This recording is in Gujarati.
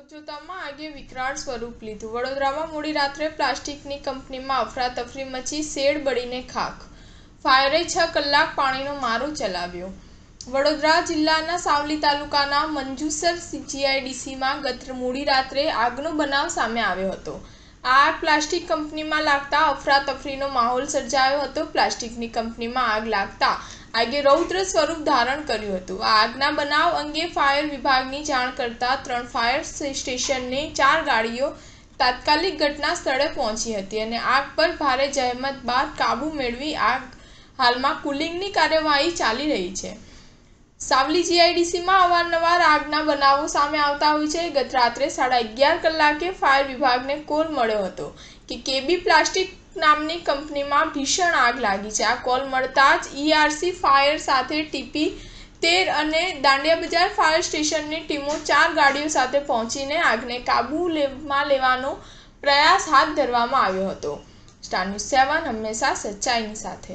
સમજૂતામાં આગે વિકરાળ સ્વરૂપ લીધું વડોદરામાં મોડી રાત્રે પ્લાસ્ટિકની કંપનીમાં અફરાતફરી મચી શેડ બળીને ખાખ ફાયરે છ કલાક પાણીનો મારો ચલાવ્યો વડોદરા જિલ્લાના સાવલી તાલુકાના મંજુસર જીઆઈડીસીમાં ગત મોડી રાત્રે આગનો બનાવ સામે આવ્યો હતો આ પ્લાસ્ટિક કંપનીમાં લાગતા અફરાતફરીનો માહોલ સર્જાયો હતો પ્લાસ્ટિકની કંપનીમાં આગ લાગતા આગે રૌદ્ર સ્વરૂપ ધારણ કર્યું હતું આ આગના બનાવ અંગે ફાયર વિભાગની જાણ કરતા ત્રણ ફાયર સ્ટેશનની ચાર ગાડીઓ તાત્કાલિક ઘટના સ્થળે પહોંચી હતી અને આગ પર ભારે જહેમત બાદ કાબૂ મેળવી આગ હાલમાં કુલિંગની કાર્યવાહી ચાલી રહી છે સાવલી જીઆઈડીસીમાં અવારનવાર આગના બનાવો સામે આવતા હોય છે ગત રાત્રે સાડા અગિયાર કલાકે ફાયર વિભાગને કોલ મળ્યો હતો કે કેબી પ્લાસ્ટિક નામની કંપનીમાં ભીષણ આગ લાગી છે આ કોલ મળતા જ ઈઆરસી e ફાયર સાથે ટીપી તેર અને દાંડિયા બજાર ફાયર સ્ટેશનની ટીમો ચાર ગાડીઓ સાથે પહોંચીને આગને કાબૂમાં લેવાનો પ્રયાસ હાથ ધરવામાં આવ્યો હતો સ્ટાર ન્યૂઝ સેવન હંમેશા સચ્ચાઈની સાથે